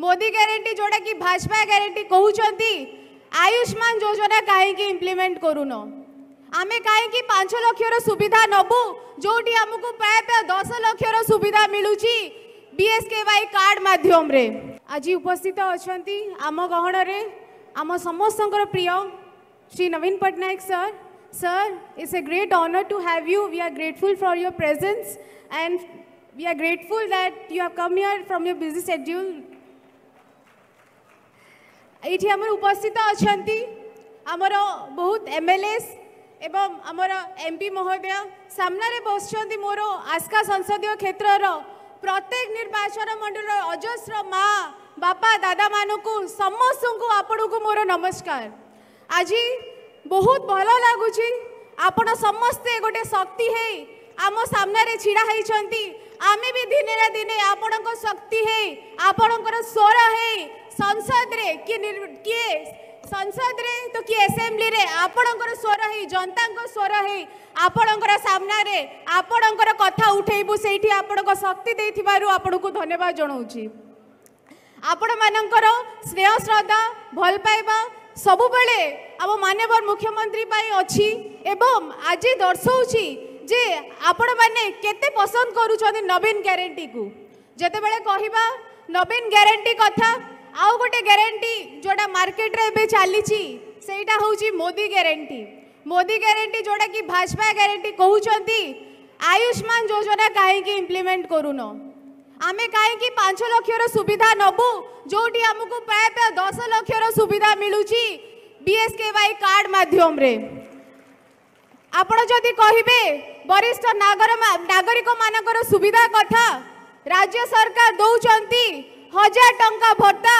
Modi guarantee जोटा कि Bhajpa guarantee कहते आयुष्मान योजना कहीं इम्प्लीमेंट करुन आम कहीं पांच लक्षर सुविधा नबु जो आमको प्रायतः दस लक्षर सुविधा बीएसके वाई कार्ड मध्यम आज उपस्थित अच्छा आम गहन आम समस्त प्रिय Shri Naveen Patnaik sir sir it's a great honor to have you we are grateful for your presence and we are grateful that you have come here from your busy এইটি আমার উপস্থিত অনেক আমার বহুত এমএলএস এবং আমার এমপি মহোদয় সামনারে বসছেন মোর আস্কা সংসদীয় ক্ষেত্রর প্রত্যেক নির্বাচন মন্ডলীর অজস্র মা বাপা দাদা মানুষ সমস্ত আপনার মোর নমস্কার আজ বহুত ভাল লাগুছি আপন সমস্তে গোটে শক্তি হয়ে আম সামনারে ছিড়া হয়েছেন আমি বি দিনে দিনে আপনার শক্তি হয়ে আপনার স্বর হয়ে କିଏ କିଏ ସଂସଦରେ ତ କିଏ ଆସେମ୍ବଲିରେ ଆପଣଙ୍କର ସ୍ୱର ହେଇ ଜନତାଙ୍କ ସ୍ୱର ହେଇ ଆପଣଙ୍କର ସାମ୍ନାରେ ଆପଣଙ୍କର କଥା ଉଠେଇବୁ ସେଇଠି ଆପଣଙ୍କ ଶକ୍ତି ଦେଇଥିବାରୁ ଆପଣଙ୍କୁ ଧନ୍ୟବାଦ ଜଣାଉଛି ଆପଣମାନଙ୍କର ସ୍ନେହ ଶ୍ରଦ୍ଧା ଭଲ ପାଇବା ସବୁବେଳେ ଆମ ମାନ୍ୟବର ମୁଖ୍ୟମନ୍ତ୍ରୀ ପାଇଁ ଅଛି ଏବଂ ଆଜି ଦର୍ଶାଉଛି ଯେ ଆପଣମାନେ କେତେ ପସନ୍ଦ କରୁଛନ୍ତି ନବୀନ ଗ୍ୟାରେଣ୍ଟିକୁ ଯେତେବେଳେ କହିବା ନବୀନ ଗ୍ୟାରେଣ୍ଟି କଥା आउ गोटे ग्यारंटी जोड़ा मार्केट रे एबे चलीची सेटा मोदी ग्यारंटी मोदी ग्यारंटी जोड़ा कि भाजपा ग्यारंटी कहउचंती आयुष्मान योजना काहे कि इंप्लीमेंट आम आमे काहे लक्षर 5 लाख रो सुविधा नबु जोटी हमकु प्रायः 10 लाख रो सुविधा मिलुची बीएसकेवाई कार्ड माध्यम रे ଆପଣ ଯଦି नागरिक मानक सुविधा ସୁବିଧା राज्य सरकार ସରକାର हजार टंका भत्ता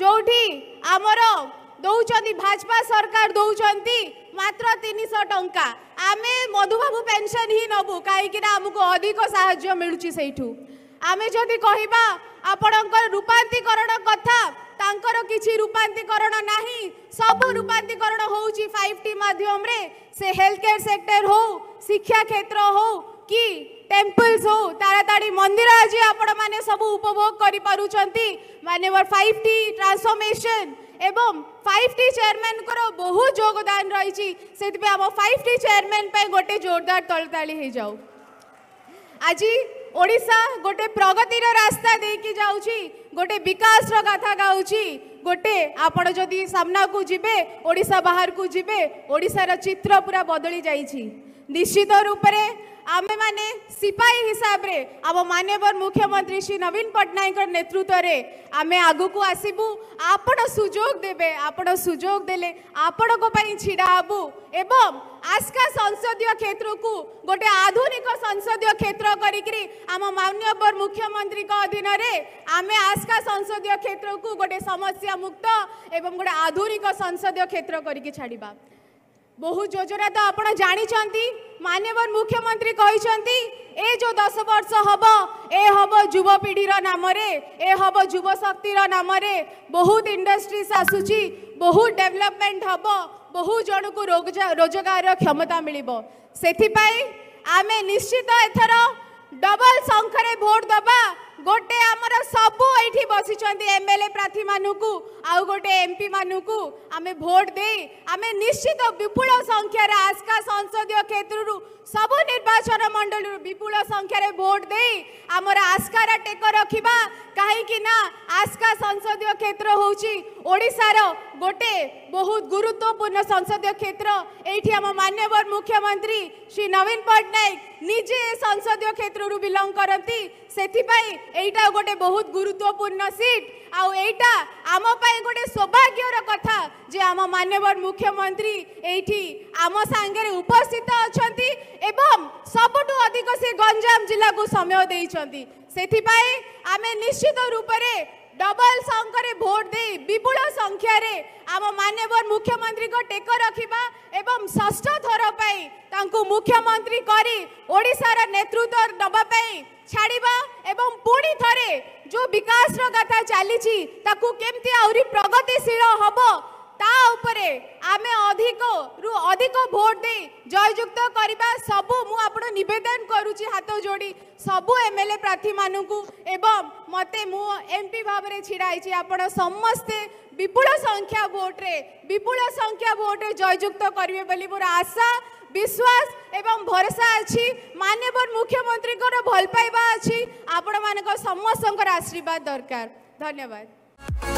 जो आमर दौरान भाजपा सरकार दौरान मात्र तीन शह टा आम मधुबाबू पेनसन ही नबू कहीं आमको अधिक साज्य मिलू से आम जदि कह रूपातीकरण कथा किसी रूपातीकरण ना सब रूपातीकरण होम से हेल्थ केयर सेक्टर हो शिक्षा क्षेत्र हो कि टेम्पल्स हो ताराताड़ी मंदिर आज आपण सब उपभोग कर फाइव टी ट्रांसफॉर्मेशन एवं फाइव टी चेयरमैन बहुत योगदान रही फाइव टी चेयरमैन गोटे जोरदार तलताली हो जाऊ आज ओडा गोटे प्रगतिर रास्ता देकी जाऊँगी गोटे विकास गाथा गाऊँगी गोटे आपण जदि सामना को जी ओडा बाहर को जी ओडार चित्र पूरा बदली जाइए નિશ્ચિત રૂપરે આમેમાને સિપાહી હિસાબરે આમ માન્યવર મુખ્યમંત્રી શ્રી નવીન પટનાયક નેતૃત્વરે આમે આગુકુ આસબુ આપણ સુଯୋଗ દેବେ આપણ સુଯୋଗ દેଲେ ଆପଣଙ୍କ ପାଇଁ ଛିଡ଼ା ହେବୁ ଏବଂ ଆସ୍କା ସଂସଦୀୟ କ୍ଷେତ୍ରକୁ ଗୋଟେ ଆଧୁନିକ ସଂସଦୀୟ କ୍ଷେତ୍ର କରିକିରି ଆମ ମାନ୍ୟବର ମୁଖ୍ୟମନ୍ତ୍ରୀଙ୍କ ଅଧୀନରେ ଆମେ ଆସ୍କା ସଂସଦୀୟ କ୍ଷେତ୍ରକୁ ଗୋଟେ ସମସ୍ୟା ମୁକ୍ତ ଏବଂ ଗୋଟେ ଆଧୁନିକ ସଂସଦୀୟ କ୍ଷେତ୍ର କରିକି ଛାଡ଼ିବା বহু যোজনা তো আপনার জাঁচান মানবর মুখ্যমন্ত্রী কিন্তু এ যে দশ বর্ষ হব এ হব যুবপিঢ়ির নামরে এ হব যুবশক্তির নামরে বহুত ইন্ডস্ট্রিজ আসুচি বহু ডেভেলপমেন্ট হব বহু জনক রোজগার ক্ষমতা মিলব সেপাই আমি নিশ্চিত এথর ডবল সংখ্যার ভোট দেবা গোটে আমার সবু ବସିଛନ୍ତି ଏମଏଲଏ ପ୍ରାର୍ଥୀମାନଙ୍କୁ ଆଉ ଗୋଟେ ଏମ୍ପିମାନଙ୍କୁ ଆମେ ଭୋଟ ଦେଇ ଆମେ ନିଶ୍ଚିତ ବିପୁଳ ସଂଖ୍ୟାରେ ଆସ୍କା ସଂସଦୀୟ କ୍ଷେତ୍ରରୁ ସବୁ ନିର୍ବାଚନ ମଣ୍ଡଳୀରୁ ବିପୁଳ ସଂଖ୍ୟାରେ ଭୋଟ ଦେଇ ଆମର ଆସ୍କାର ଟେକ ରଖିବା না আজকা সংসদীয় ক্ষেত্র হচ্ছে ওড়শার গোটে বহু গুরুত্বপূর্ণ সংসদীয় ক্ষেত্র এইটি আমার মান্যবর মুখ্যমন্ত্রী শ্রী নবীন পট্টনাক নিজে এ সংসদীয় ক্ষেত্রর বিলং করতে সেপাই এইটা গোটে বহু গুরুত্বপূর্ণ সিট আউ এইটা আম গোটে সৌভাগ্যর কথা যে আমার মান্যবর মুখ্যমন্ত্রী এইটি আমার সাংরে উপস্থিত অনেক এবং সবুঠু অধিক সে ଗଞ୍ଜାମ ଜିଲ୍ଲାକୁ ସମୟ ଦେଇଛନ୍ତି ସେଥିପାଇଁ ଆମେ ନିଶ୍ଚିତ ରୂପରେ ଡବଲ ସଂଖ୍ୟାରେ ଭୋଟ ଦେଇ ବିପୁଳ ସଂଖ୍ୟାରେ ଆମ ମାନ୍ୟବର ମୁଖ୍ୟମନ୍ତ୍ରୀଙ୍କ ଟେକ ରଖିବା ଏବଂ ଷଷ୍ଠ ଥର ପାଇଁ ତାଙ୍କୁ ମୁଖ୍ୟମନ୍ତ୍ରୀ କରି ଓଡ଼ିଶାର ନେତୃତ୍ୱ ନେବା ପାଇଁ ଛାଡ଼ିବା ଏବଂ ପୁଣି ଥରେ ଯେଉଁ ବିକାଶର କଥା ଚାଲିଛି ତାକୁ କେମିତି ଆହୁରି ପ୍ରଗତିଶୀଳ ହେବ তা উপরে আমি অধিক রু অধিক ভোট দিয়ে জয়যুক্ত করা সবু মু আপনার নিবেদন করুছি হাত যোড়ি সবু এমএলএ প্রার্থী মানুষ এবং মতো মু এমপি ভাবে ছিড়া হয়েছি আপনার সমস্তে বিপুল সংখ্যা ভোট্রে বিপুল সংখ্যা ভোট্রে জয়যুক্ত করবে বলে মোর আশা বিশ্বাস এবং ভরসা অছি মানবর মুখ্যমন্ত্রীঙ্কর ভাল পাইবা অছি আপনার সমস্ত আশীর্বাদ দরকার ধন্যবাদ